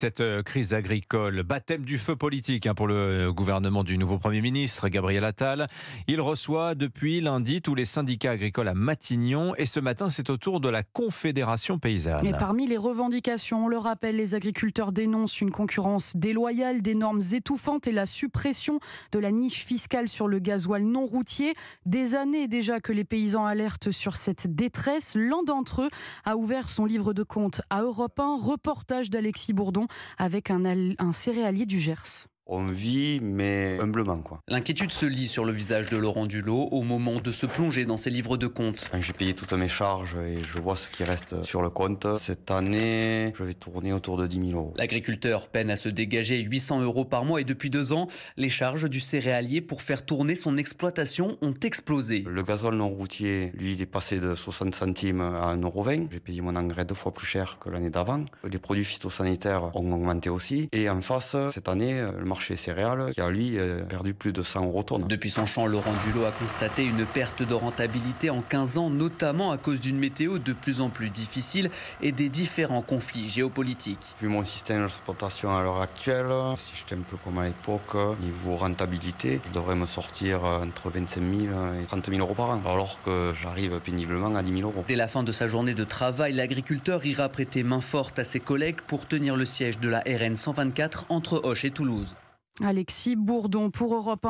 Cette euh, crise agricole, baptême du feu politique hein, pour le euh, gouvernement du nouveau Premier ministre, Gabriel Attal. Il reçoit depuis lundi tous les syndicats agricoles à Matignon et ce matin, c'est au tour de la Confédération paysanne. Et parmi les revendications, on le rappelle, les agriculteurs dénoncent une concurrence déloyale, des normes étouffantes et la suppression de la niche fiscale sur le gasoil non routier. Des années déjà que les paysans alertent sur cette détresse. L'un d'entre eux a ouvert son livre de compte à Europe 1, reportage d'Alexis Bourdon avec un, céréalier du Gers on vit, mais humblement. quoi. L'inquiétude se lit sur le visage de Laurent Dulot au moment de se plonger dans ses livres de comptes. j'ai payé toutes mes charges et je vois ce qui reste sur le compte, cette année, je vais tourner autour de 10 000 euros. L'agriculteur peine à se dégager 800 euros par mois et depuis deux ans, les charges du céréalier pour faire tourner son exploitation ont explosé. Le gazole non routier, lui, il est passé de 60 centimes à 1,20€. J'ai payé mon engrais deux fois plus cher que l'année d'avant. Les produits phytosanitaires ont augmenté aussi. Et en face, cette année, le marché marché céréales qui a lui perdu plus de 100 euros Depuis son champ, Laurent Dulot a constaté une perte de rentabilité en 15 ans, notamment à cause d'une météo de plus en plus difficile et des différents conflits géopolitiques. Vu mon système d'exploitation à l'heure actuelle, si j'étais un peu comme à l'époque, niveau rentabilité, je devrais me sortir entre 25 000 et 30 000 euros par an, alors que j'arrive péniblement à 10 000 euros. Dès la fin de sa journée de travail, l'agriculteur ira prêter main forte à ses collègues pour tenir le siège de la RN 124 entre Hoche et Toulouse. Alexis Bourdon pour Europe 1.